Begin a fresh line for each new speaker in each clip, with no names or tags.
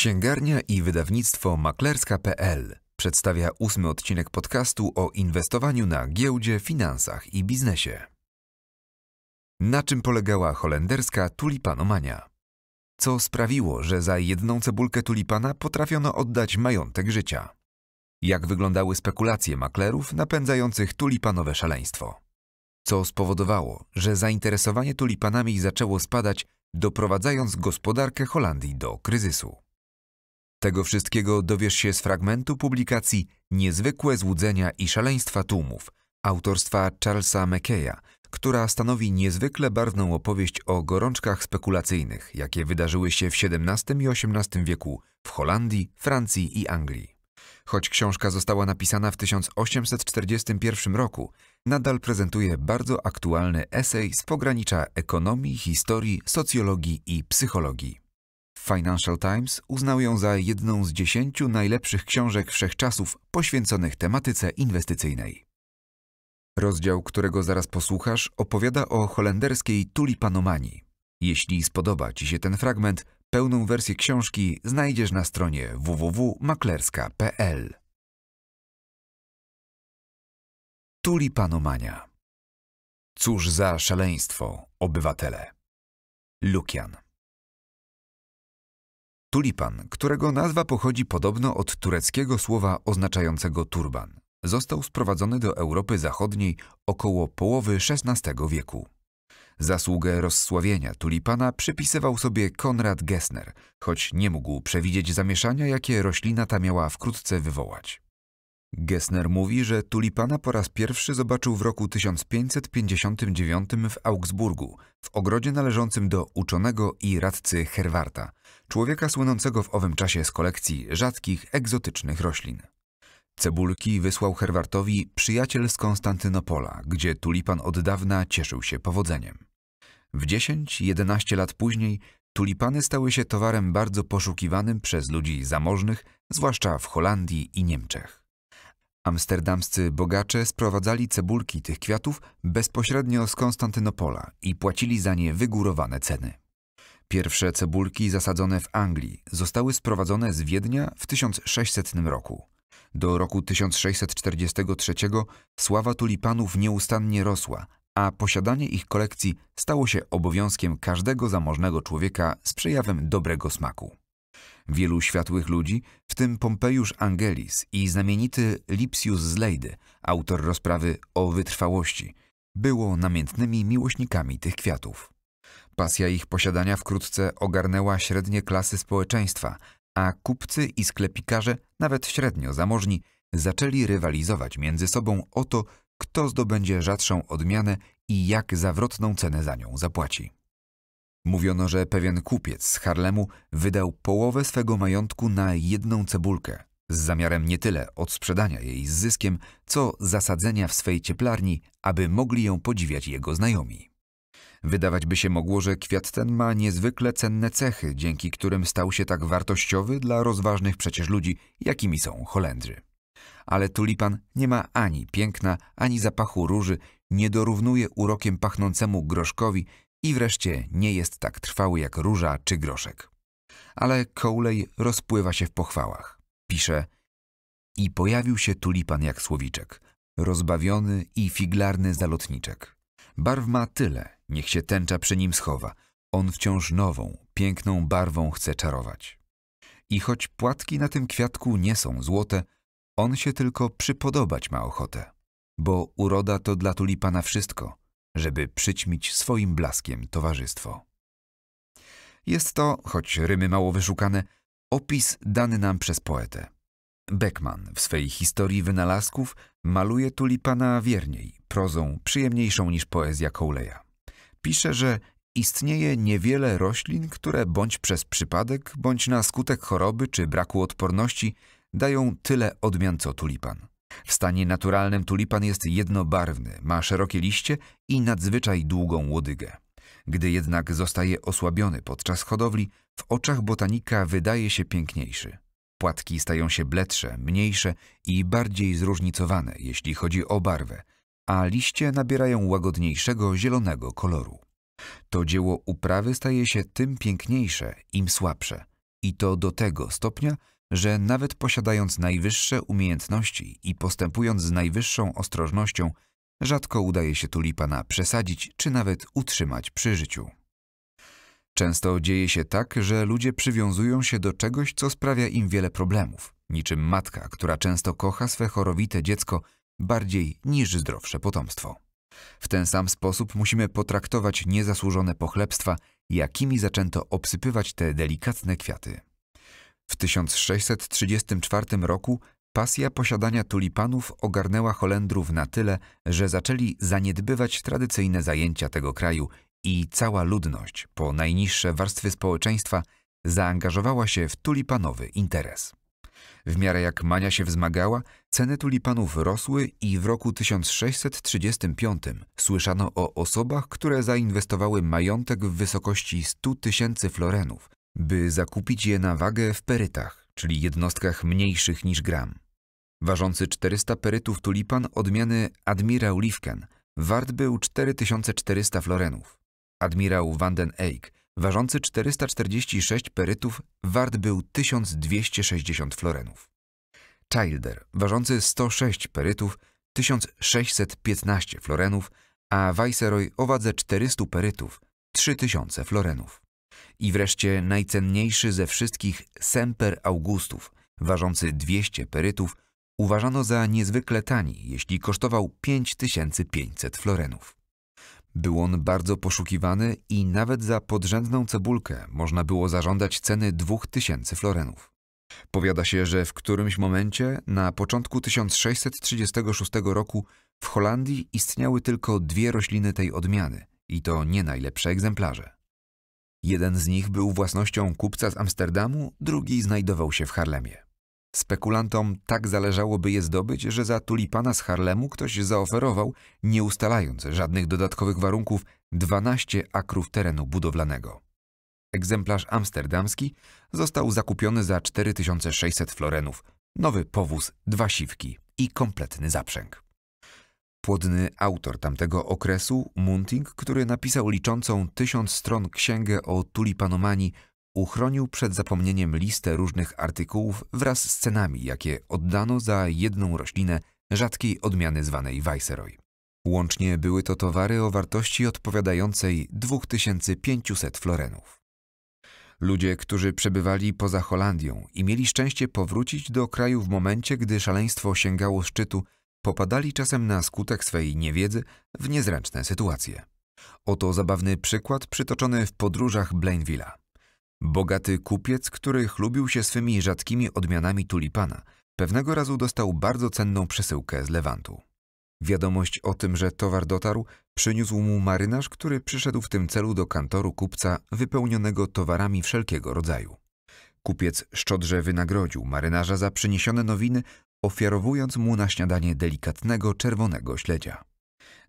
Księgarnia i wydawnictwo maklerska.pl przedstawia ósmy odcinek podcastu o inwestowaniu na giełdzie, finansach i biznesie. Na czym polegała holenderska tulipanomania? Co sprawiło, że za jedną cebulkę tulipana potrafiono oddać majątek życia? Jak wyglądały spekulacje maklerów napędzających tulipanowe szaleństwo? Co spowodowało, że zainteresowanie tulipanami zaczęło spadać, doprowadzając gospodarkę Holandii do kryzysu? Tego wszystkiego dowiesz się z fragmentu publikacji Niezwykłe złudzenia i szaleństwa tłumów autorstwa Charlesa McKeya, która stanowi niezwykle barwną opowieść o gorączkach spekulacyjnych, jakie wydarzyły się w XVII i XVIII wieku w Holandii, Francji i Anglii. Choć książka została napisana w 1841 roku, nadal prezentuje bardzo aktualny esej z pogranicza ekonomii, historii, socjologii i psychologii. Financial Times uznał ją za jedną z dziesięciu najlepszych książek wszechczasów poświęconych tematyce inwestycyjnej. Rozdział, którego zaraz posłuchasz, opowiada o holenderskiej tulipanomanii. Jeśli spodoba Ci się ten fragment, pełną wersję książki znajdziesz na stronie www.maklerska.pl. Tulipanomania Cóż za szaleństwo, obywatele. Lukian Tulipan, którego nazwa pochodzi podobno od tureckiego słowa oznaczającego turban, został sprowadzony do Europy Zachodniej około połowy XVI wieku. Zasługę rozsławienia tulipana przypisywał sobie Konrad Gessner, choć nie mógł przewidzieć zamieszania, jakie roślina ta miała wkrótce wywołać. Gessner mówi, że tulipana po raz pierwszy zobaczył w roku 1559 w Augsburgu, w ogrodzie należącym do uczonego i radcy Herwarta, człowieka słynącego w owym czasie z kolekcji rzadkich, egzotycznych roślin. Cebulki wysłał Herwartowi przyjaciel z Konstantynopola, gdzie tulipan od dawna cieszył się powodzeniem. W 10-11 lat później tulipany stały się towarem bardzo poszukiwanym przez ludzi zamożnych, zwłaszcza w Holandii i Niemczech. Amsterdamscy bogacze sprowadzali cebulki tych kwiatów bezpośrednio z Konstantynopola i płacili za nie wygórowane ceny. Pierwsze cebulki zasadzone w Anglii zostały sprowadzone z Wiednia w 1600 roku. Do roku 1643 sława tulipanów nieustannie rosła, a posiadanie ich kolekcji stało się obowiązkiem każdego zamożnego człowieka z przejawem dobrego smaku. Wielu światłych ludzi, w tym Pompejusz Angelis i znamienity Lipsius Zlejdy, autor rozprawy o wytrwałości, było namiętnymi miłośnikami tych kwiatów. Pasja ich posiadania wkrótce ogarnęła średnie klasy społeczeństwa, a kupcy i sklepikarze, nawet średnio zamożni, zaczęli rywalizować między sobą o to, kto zdobędzie rzadszą odmianę i jak zawrotną cenę za nią zapłaci. Mówiono, że pewien kupiec z Harlemu wydał połowę swego majątku na jedną cebulkę, z zamiarem nie tyle odsprzedania jej z zyskiem, co zasadzenia w swej cieplarni, aby mogli ją podziwiać jego znajomi. Wydawać by się mogło, że kwiat ten ma niezwykle cenne cechy, dzięki którym stał się tak wartościowy dla rozważnych przecież ludzi, jakimi są Holendrzy. Ale tulipan nie ma ani piękna, ani zapachu róży, nie dorównuje urokiem pachnącemu groszkowi, i wreszcie nie jest tak trwały jak róża czy groszek. Ale Coley rozpływa się w pochwałach. Pisze I pojawił się tulipan jak słowiczek, rozbawiony i figlarny zalotniczek. Barw ma tyle, niech się tęcza przy nim schowa. On wciąż nową, piękną barwą chce czarować. I choć płatki na tym kwiatku nie są złote, on się tylko przypodobać ma ochotę. Bo uroda to dla tulipana wszystko, żeby przyćmić swoim blaskiem towarzystwo. Jest to, choć rymy mało wyszukane, opis dany nam przez poetę. Beckman w swej historii wynalazków maluje tulipana wierniej, prozą przyjemniejszą niż poezja Coleya. Pisze, że istnieje niewiele roślin, które bądź przez przypadek, bądź na skutek choroby czy braku odporności dają tyle odmian co tulipan. W stanie naturalnym tulipan jest jednobarwny, ma szerokie liście i nadzwyczaj długą łodygę. Gdy jednak zostaje osłabiony podczas hodowli, w oczach botanika wydaje się piękniejszy. Płatki stają się bledsze, mniejsze i bardziej zróżnicowane, jeśli chodzi o barwę, a liście nabierają łagodniejszego, zielonego koloru. To dzieło uprawy staje się tym piękniejsze, im słabsze. I to do tego stopnia, że nawet posiadając najwyższe umiejętności i postępując z najwyższą ostrożnością, rzadko udaje się tulipana przesadzić czy nawet utrzymać przy życiu. Często dzieje się tak, że ludzie przywiązują się do czegoś, co sprawia im wiele problemów, niczym matka, która często kocha swe chorowite dziecko bardziej niż zdrowsze potomstwo. W ten sam sposób musimy potraktować niezasłużone pochlebstwa, jakimi zaczęto obsypywać te delikatne kwiaty. W 1634 roku pasja posiadania tulipanów ogarnęła Holendrów na tyle, że zaczęli zaniedbywać tradycyjne zajęcia tego kraju i cała ludność, po najniższe warstwy społeczeństwa, zaangażowała się w tulipanowy interes. W miarę jak mania się wzmagała, ceny tulipanów rosły i w roku 1635 słyszano o osobach, które zainwestowały majątek w wysokości 100 tysięcy florenów, by zakupić je na wagę w perytach, czyli jednostkach mniejszych niż gram. Ważący 400 perytów tulipan odmiany admirał Liefken wart był 4400 florenów. Admirał den Eyck ważący 446 perytów wart był 1260 florenów. Childer ważący 106 perytów 1615 florenów, a Viceroy owadze 400 perytów 3000 florenów i wreszcie najcenniejszy ze wszystkich Semper Augustów, ważący 200 perytów, uważano za niezwykle tani, jeśli kosztował 5500 florenów. Był on bardzo poszukiwany i nawet za podrzędną cebulkę można było zażądać ceny 2000 florenów. Powiada się, że w którymś momencie, na początku 1636 roku, w Holandii istniały tylko dwie rośliny tej odmiany i to nie najlepsze egzemplarze. Jeden z nich był własnością kupca z Amsterdamu, drugi znajdował się w Harlemie. Spekulantom tak zależało, by je zdobyć, że za tulipana z Harlemu ktoś zaoferował, nie ustalając żadnych dodatkowych warunków, 12 akrów terenu budowlanego. Egzemplarz amsterdamski został zakupiony za 4600 florenów, nowy powóz, dwa siwki i kompletny zaprzęg. Płodny autor tamtego okresu, Munting, który napisał liczącą tysiąc stron księgę o tulipanomanii, uchronił przed zapomnieniem listę różnych artykułów wraz z cenami, jakie oddano za jedną roślinę rzadkiej odmiany zwanej Viceroy. Łącznie były to towary o wartości odpowiadającej 2500 florenów. Ludzie, którzy przebywali poza Holandią i mieli szczęście powrócić do kraju w momencie, gdy szaleństwo sięgało szczytu – popadali czasem na skutek swej niewiedzy w niezręczne sytuacje. Oto zabawny przykład przytoczony w podróżach Blainville'a. Bogaty kupiec, który chlubił się swymi rzadkimi odmianami tulipana, pewnego razu dostał bardzo cenną przesyłkę z Lewantu. Wiadomość o tym, że towar dotarł, przyniósł mu marynarz, który przyszedł w tym celu do kantoru kupca wypełnionego towarami wszelkiego rodzaju. Kupiec szczodrze wynagrodził marynarza za przyniesione nowiny ofiarowując mu na śniadanie delikatnego czerwonego śledzia.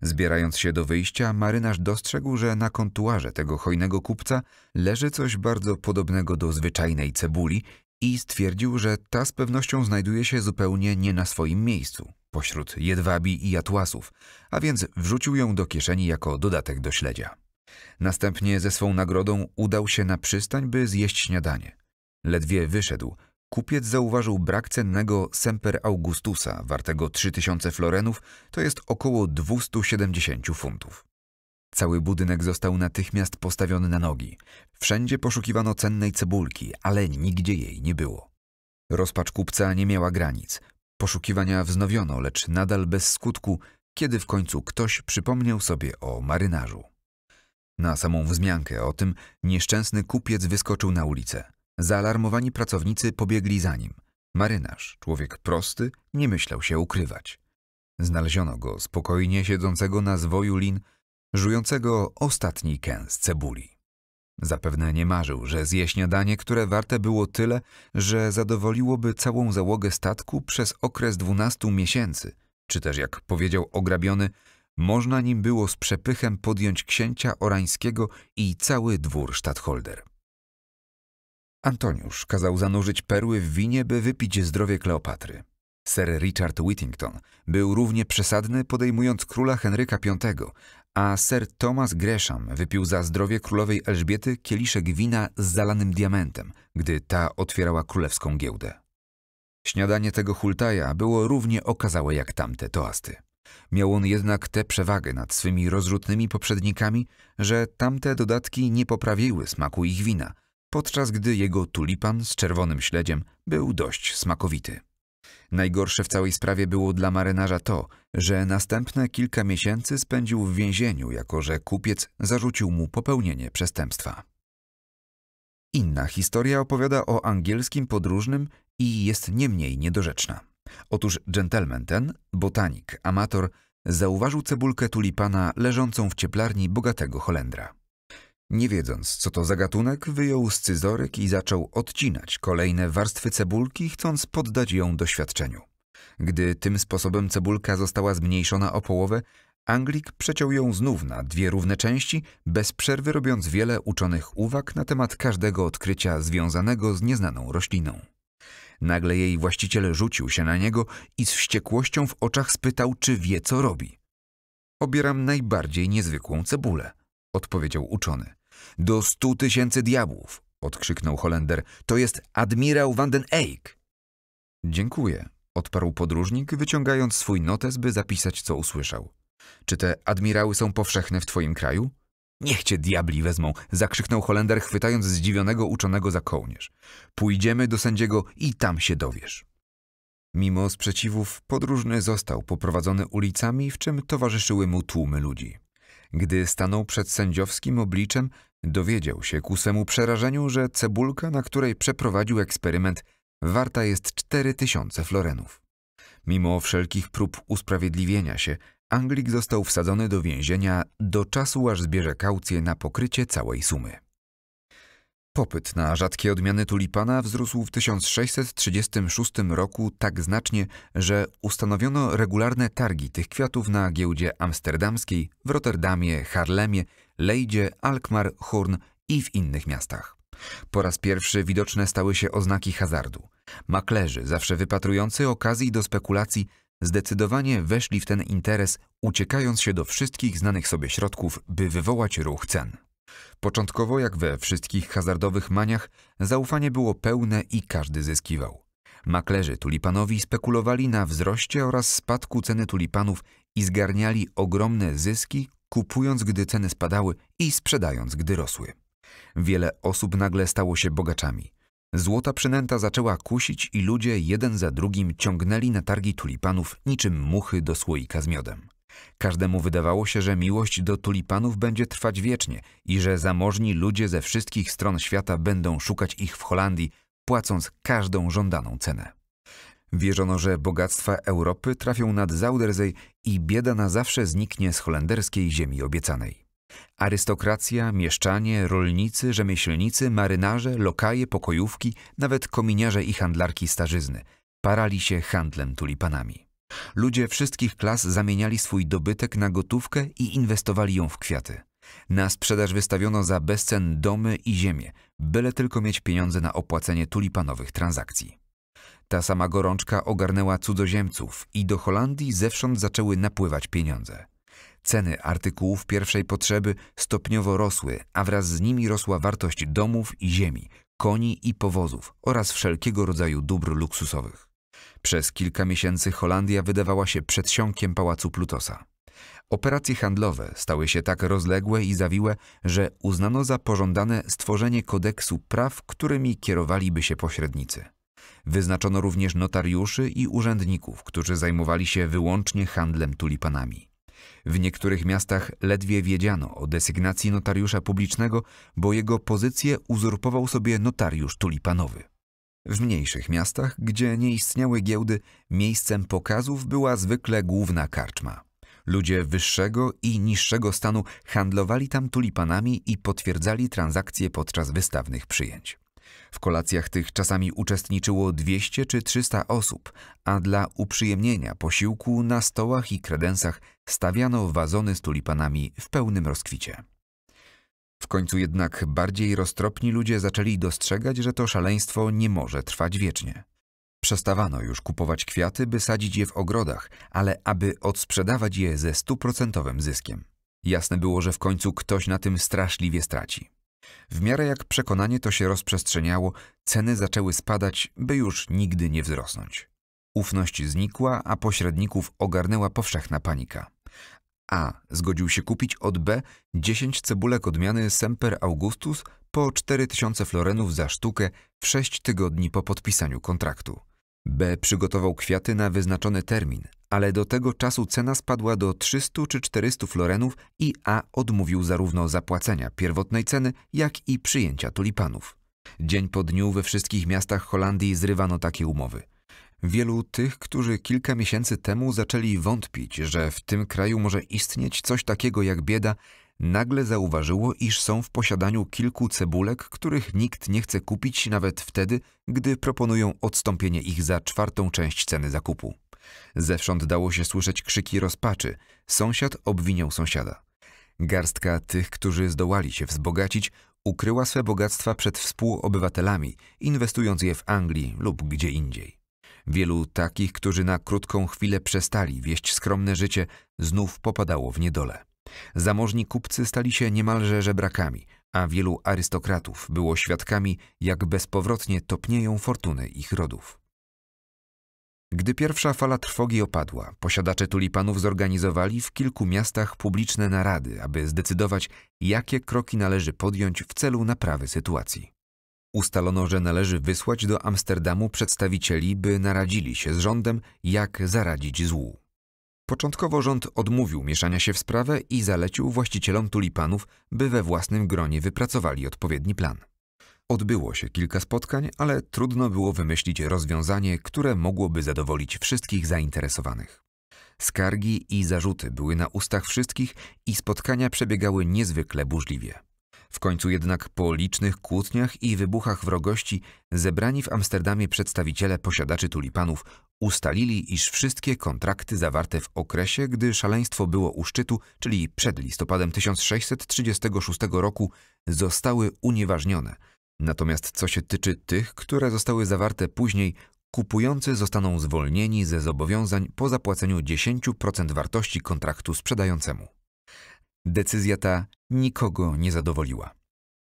Zbierając się do wyjścia, marynarz dostrzegł, że na kontuarze tego hojnego kupca leży coś bardzo podobnego do zwyczajnej cebuli i stwierdził, że ta z pewnością znajduje się zupełnie nie na swoim miejscu, pośród jedwabi i atłasów, a więc wrzucił ją do kieszeni jako dodatek do śledzia. Następnie ze swą nagrodą udał się na przystań, by zjeść śniadanie. Ledwie wyszedł, Kupiec zauważył brak cennego Semper Augustusa, wartego 3000 florenów, to jest około 270 funtów. Cały budynek został natychmiast postawiony na nogi. Wszędzie poszukiwano cennej cebulki, ale nigdzie jej nie było. Rozpacz kupca nie miała granic. Poszukiwania wznowiono, lecz nadal bez skutku, kiedy w końcu ktoś przypomniał sobie o marynarzu. Na samą wzmiankę o tym nieszczęsny kupiec wyskoczył na ulicę. Zaalarmowani pracownicy pobiegli za nim. Marynarz, człowiek prosty, nie myślał się ukrywać. Znaleziono go spokojnie siedzącego na zwoju lin, żującego ostatni kęs cebuli. Zapewne nie marzył, że zje śniadanie, które warte było tyle, że zadowoliłoby całą załogę statku przez okres dwunastu miesięcy, czy też jak powiedział ograbiony, można nim było z przepychem podjąć księcia Orańskiego i cały dwór sztacholder? Antoniusz kazał zanurzyć perły w winie, by wypić zdrowie Kleopatry. Sir Richard Whittington był równie przesadny, podejmując króla Henryka V, a Sir Thomas Gresham wypił za zdrowie królowej Elżbiety kieliszek wina z zalanym diamentem, gdy ta otwierała królewską giełdę. Śniadanie tego hultaja było równie okazałe jak tamte toasty. Miał on jednak tę przewagę nad swymi rozrzutnymi poprzednikami, że tamte dodatki nie poprawiły smaku ich wina, podczas gdy jego tulipan z czerwonym śledziem był dość smakowity. Najgorsze w całej sprawie było dla marynarza to, że następne kilka miesięcy spędził w więzieniu, jako że kupiec zarzucił mu popełnienie przestępstwa. Inna historia opowiada o angielskim podróżnym i jest nie mniej niedorzeczna. Otóż dżentelmen ten, botanik, amator, zauważył cebulkę tulipana leżącą w cieplarni bogatego Holendra. Nie wiedząc, co to za gatunek, wyjął scyzoryk i zaczął odcinać kolejne warstwy cebulki, chcąc poddać ją doświadczeniu. Gdy tym sposobem cebulka została zmniejszona o połowę, Anglik przeciął ją znów na dwie równe części, bez przerwy robiąc wiele uczonych uwag na temat każdego odkrycia związanego z nieznaną rośliną. Nagle jej właściciel rzucił się na niego i z wściekłością w oczach spytał, czy wie, co robi. Obieram najbardziej niezwykłą cebulę, odpowiedział uczony do stu tysięcy diabłów, odkrzyknął Holender. To jest admirał van den Eyck. Dziękuję, odparł podróżnik, wyciągając swój notes, by zapisać, co usłyszał. Czy te admirały są powszechne w twoim kraju? Niech cię diabli wezmą, zakrzyknął Holender, chwytając zdziwionego uczonego za kołnierz. Pójdziemy do sędziego i tam się dowiesz. Mimo sprzeciwów podróżny został poprowadzony ulicami, w czym towarzyszyły mu tłumy ludzi. Gdy stanął przed sędziowskim obliczem, Dowiedział się ku swemu przerażeniu, że cebulka, na której przeprowadził eksperyment, warta jest tysiące florenów. Mimo wszelkich prób usprawiedliwienia się, Anglik został wsadzony do więzienia do czasu, aż zbierze kaucję na pokrycie całej sumy. Popyt na rzadkie odmiany tulipana wzrósł w 1636 roku tak znacznie, że ustanowiono regularne targi tych kwiatów na giełdzie amsterdamskiej, w Rotterdamie, Harlemie, Lejdzie, Alkmar, Hurn i w innych miastach. Po raz pierwszy widoczne stały się oznaki hazardu. Maklerzy, zawsze wypatrujący okazji do spekulacji, zdecydowanie weszli w ten interes, uciekając się do wszystkich znanych sobie środków, by wywołać ruch cen. Początkowo, jak we wszystkich hazardowych maniach, zaufanie było pełne i każdy zyskiwał. Maklerzy tulipanowi spekulowali na wzroście oraz spadku ceny tulipanów i zgarniali ogromne zyski, kupując, gdy ceny spadały i sprzedając, gdy rosły. Wiele osób nagle stało się bogaczami. Złota przynęta zaczęła kusić i ludzie jeden za drugim ciągnęli na targi tulipanów niczym muchy do słoika z miodem. Każdemu wydawało się, że miłość do tulipanów będzie trwać wiecznie i że zamożni ludzie ze wszystkich stron świata będą szukać ich w Holandii, płacąc każdą żądaną cenę. Wierzono, że bogactwa Europy trafią nad Zauderzej i bieda na zawsze zniknie z holenderskiej ziemi obiecanej. Arystokracja, mieszczanie, rolnicy, rzemieślnicy, marynarze, lokaje, pokojówki, nawet kominiarze i handlarki starzyzny parali się handlem tulipanami. Ludzie wszystkich klas zamieniali swój dobytek na gotówkę i inwestowali ją w kwiaty. Na sprzedaż wystawiono za bezcen domy i ziemię, byle tylko mieć pieniądze na opłacenie tulipanowych transakcji. Ta sama gorączka ogarnęła cudzoziemców i do Holandii zewsząd zaczęły napływać pieniądze. Ceny artykułów pierwszej potrzeby stopniowo rosły, a wraz z nimi rosła wartość domów i ziemi, koni i powozów oraz wszelkiego rodzaju dóbr luksusowych. Przez kilka miesięcy Holandia wydawała się przedsionkiem Pałacu Plutosa. Operacje handlowe stały się tak rozległe i zawiłe, że uznano za pożądane stworzenie kodeksu praw, którymi kierowaliby się pośrednicy. Wyznaczono również notariuszy i urzędników, którzy zajmowali się wyłącznie handlem tulipanami. W niektórych miastach ledwie wiedziano o desygnacji notariusza publicznego, bo jego pozycję uzurpował sobie notariusz tulipanowy. W mniejszych miastach, gdzie nie istniały giełdy, miejscem pokazów była zwykle główna karczma. Ludzie wyższego i niższego stanu handlowali tam tulipanami i potwierdzali transakcje podczas wystawnych przyjęć. W kolacjach tych czasami uczestniczyło 200 czy 300 osób, a dla uprzyjemnienia posiłku na stołach i kredensach stawiano wazony z tulipanami w pełnym rozkwicie. W końcu jednak bardziej roztropni ludzie zaczęli dostrzegać, że to szaleństwo nie może trwać wiecznie. Przestawano już kupować kwiaty, by sadzić je w ogrodach, ale aby odsprzedawać je ze stuprocentowym zyskiem. Jasne było, że w końcu ktoś na tym straszliwie straci. W miarę jak przekonanie to się rozprzestrzeniało, ceny zaczęły spadać, by już nigdy nie wzrosnąć. Ufność znikła, a pośredników ogarnęła powszechna panika. A zgodził się kupić od B 10 cebulek odmiany Semper Augustus po 4000 florenów za sztukę w 6 tygodni po podpisaniu kontraktu. B przygotował kwiaty na wyznaczony termin, ale do tego czasu cena spadła do 300 czy 400 florenów i A odmówił zarówno zapłacenia pierwotnej ceny, jak i przyjęcia tulipanów. Dzień po dniu we wszystkich miastach Holandii zrywano takie umowy. Wielu tych, którzy kilka miesięcy temu zaczęli wątpić, że w tym kraju może istnieć coś takiego jak bieda, nagle zauważyło, iż są w posiadaniu kilku cebulek, których nikt nie chce kupić nawet wtedy, gdy proponują odstąpienie ich za czwartą część ceny zakupu. Zewsząd dało się słyszeć krzyki rozpaczy. Sąsiad obwiniał sąsiada. Garstka tych, którzy zdołali się wzbogacić, ukryła swe bogactwa przed współobywatelami, inwestując je w Anglii lub gdzie indziej. Wielu takich, którzy na krótką chwilę przestali wieść skromne życie, znów popadało w niedolę. Zamożni kupcy stali się niemalże żebrakami, a wielu arystokratów było świadkami, jak bezpowrotnie topnieją fortuny ich rodów. Gdy pierwsza fala trwogi opadła, posiadacze tulipanów zorganizowali w kilku miastach publiczne narady, aby zdecydować, jakie kroki należy podjąć w celu naprawy sytuacji. Ustalono, że należy wysłać do Amsterdamu przedstawicieli, by naradzili się z rządem, jak zaradzić złu. Początkowo rząd odmówił mieszania się w sprawę i zalecił właścicielom tulipanów, by we własnym gronie wypracowali odpowiedni plan. Odbyło się kilka spotkań, ale trudno było wymyślić rozwiązanie, które mogłoby zadowolić wszystkich zainteresowanych. Skargi i zarzuty były na ustach wszystkich i spotkania przebiegały niezwykle burzliwie. W końcu jednak po licznych kłótniach i wybuchach wrogości zebrani w Amsterdamie przedstawiciele posiadaczy tulipanów ustalili, iż wszystkie kontrakty zawarte w okresie, gdy szaleństwo było u szczytu, czyli przed listopadem 1636 roku, zostały unieważnione. Natomiast co się tyczy tych, które zostały zawarte później, kupujący zostaną zwolnieni ze zobowiązań po zapłaceniu 10% wartości kontraktu sprzedającemu. Decyzja ta nikogo nie zadowoliła.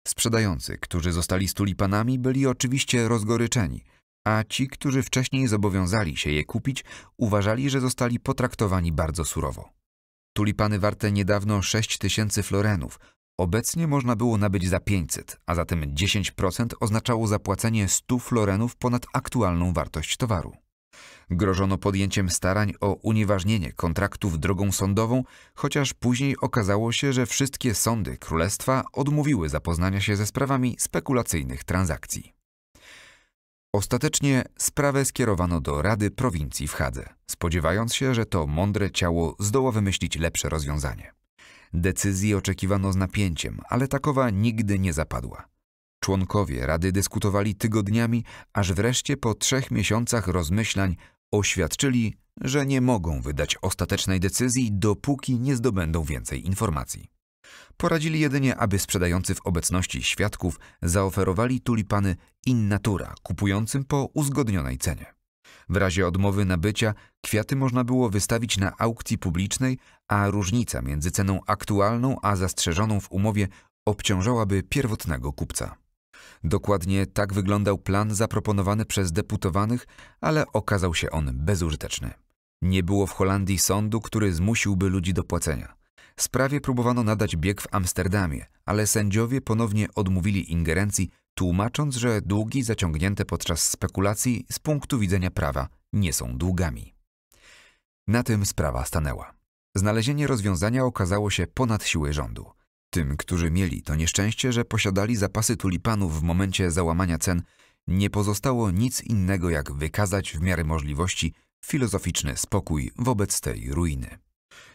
Sprzedający, którzy zostali z tulipanami, byli oczywiście rozgoryczeni, a ci, którzy wcześniej zobowiązali się je kupić, uważali, że zostali potraktowani bardzo surowo. Tulipany warte niedawno 6 tysięcy florenów, obecnie można było nabyć za 500, a zatem 10% oznaczało zapłacenie 100 florenów ponad aktualną wartość towaru. Grożono podjęciem starań o unieważnienie kontraktów drogą sądową, chociaż później okazało się, że wszystkie sądy królestwa odmówiły zapoznania się ze sprawami spekulacyjnych transakcji. Ostatecznie sprawę skierowano do Rady Prowincji w Hadze, spodziewając się, że to mądre ciało zdoła wymyślić lepsze rozwiązanie. Decyzji oczekiwano z napięciem, ale takowa nigdy nie zapadła. Członkowie rady dyskutowali tygodniami, aż wreszcie po trzech miesiącach rozmyślań oświadczyli, że nie mogą wydać ostatecznej decyzji, dopóki nie zdobędą więcej informacji. Poradzili jedynie, aby sprzedający w obecności świadków zaoferowali tulipany in natura kupującym po uzgodnionej cenie. W razie odmowy nabycia kwiaty można było wystawić na aukcji publicznej, a różnica między ceną aktualną a zastrzeżoną w umowie obciążałaby pierwotnego kupca. Dokładnie tak wyglądał plan zaproponowany przez deputowanych, ale okazał się on bezużyteczny. Nie było w Holandii sądu, który zmusiłby ludzi do płacenia. Sprawie próbowano nadać bieg w Amsterdamie, ale sędziowie ponownie odmówili ingerencji, tłumacząc, że długi zaciągnięte podczas spekulacji z punktu widzenia prawa nie są długami. Na tym sprawa stanęła. Znalezienie rozwiązania okazało się ponad siły rządu. Tym, którzy mieli to nieszczęście, że posiadali zapasy tulipanów w momencie załamania cen, nie pozostało nic innego jak wykazać w miarę możliwości filozoficzny spokój wobec tej ruiny.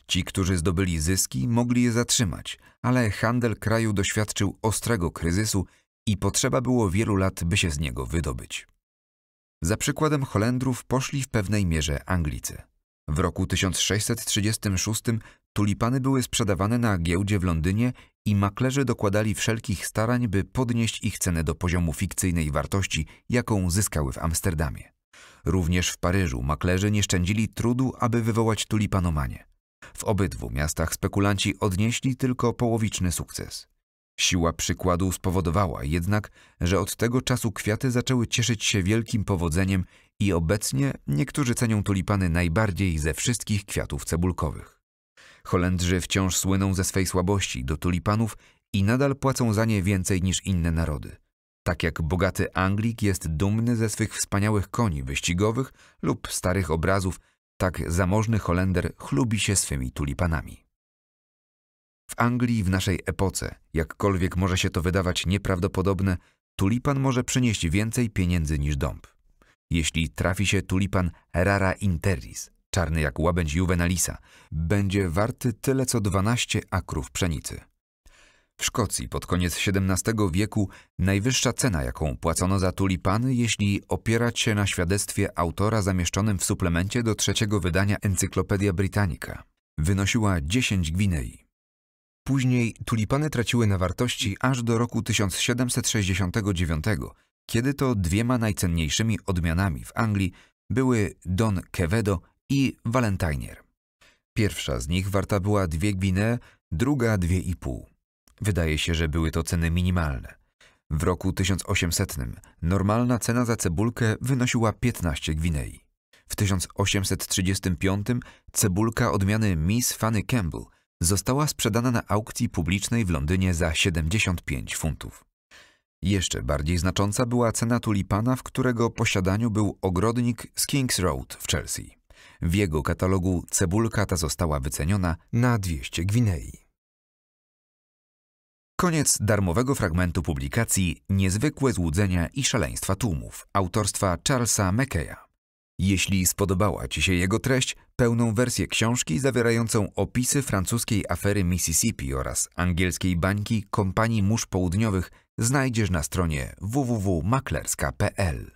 Ci, którzy zdobyli zyski, mogli je zatrzymać, ale handel kraju doświadczył ostrego kryzysu i potrzeba było wielu lat, by się z niego wydobyć. Za przykładem Holendrów poszli w pewnej mierze Anglicy. W roku 1636 Tulipany były sprzedawane na giełdzie w Londynie i maklerzy dokładali wszelkich starań, by podnieść ich cenę do poziomu fikcyjnej wartości, jaką zyskały w Amsterdamie. Również w Paryżu maklerzy nie szczędzili trudu, aby wywołać tulipanomanię. W obydwu miastach spekulanci odnieśli tylko połowiczny sukces. Siła przykładu spowodowała jednak, że od tego czasu kwiaty zaczęły cieszyć się wielkim powodzeniem i obecnie niektórzy cenią tulipany najbardziej ze wszystkich kwiatów cebulkowych. Holendrzy wciąż słyną ze swej słabości do tulipanów i nadal płacą za nie więcej niż inne narody. Tak jak bogaty Anglik jest dumny ze swych wspaniałych koni wyścigowych lub starych obrazów, tak zamożny Holender chlubi się swymi tulipanami. W Anglii w naszej epoce, jakkolwiek może się to wydawać nieprawdopodobne, tulipan może przynieść więcej pieniędzy niż dąb. Jeśli trafi się tulipan rara interis, czarny jak łabędź juvenalisa, będzie warty tyle co 12 akrów pszenicy. W Szkocji pod koniec XVII wieku najwyższa cena, jaką płacono za tulipany, jeśli opierać się na świadectwie autora zamieszczonym w suplemencie do trzeciego wydania Encyklopedia Britannica, wynosiła 10 gwinei. Później tulipany traciły na wartości aż do roku 1769, kiedy to dwiema najcenniejszymi odmianami w Anglii były Don Quevedo i Valentinier. Pierwsza z nich warta była dwie gwine, druga dwie i pół. Wydaje się, że były to ceny minimalne. W roku 1800 normalna cena za cebulkę wynosiła 15 gwinei. W 1835 cebulka odmiany Miss Fanny Campbell została sprzedana na aukcji publicznej w Londynie za 75 funtów. Jeszcze bardziej znacząca była cena tulipana, w którego posiadaniu był ogrodnik z King's Road w Chelsea. W jego katalogu cebulka ta została wyceniona na 200 gwinei. Koniec darmowego fragmentu publikacji Niezwykłe złudzenia i szaleństwa tłumów autorstwa Charlesa Mackeya. Jeśli spodobała Ci się jego treść, pełną wersję książki zawierającą opisy francuskiej afery Mississippi oraz angielskiej bańki Kompanii Mórz Południowych znajdziesz na stronie www.maklerska.pl.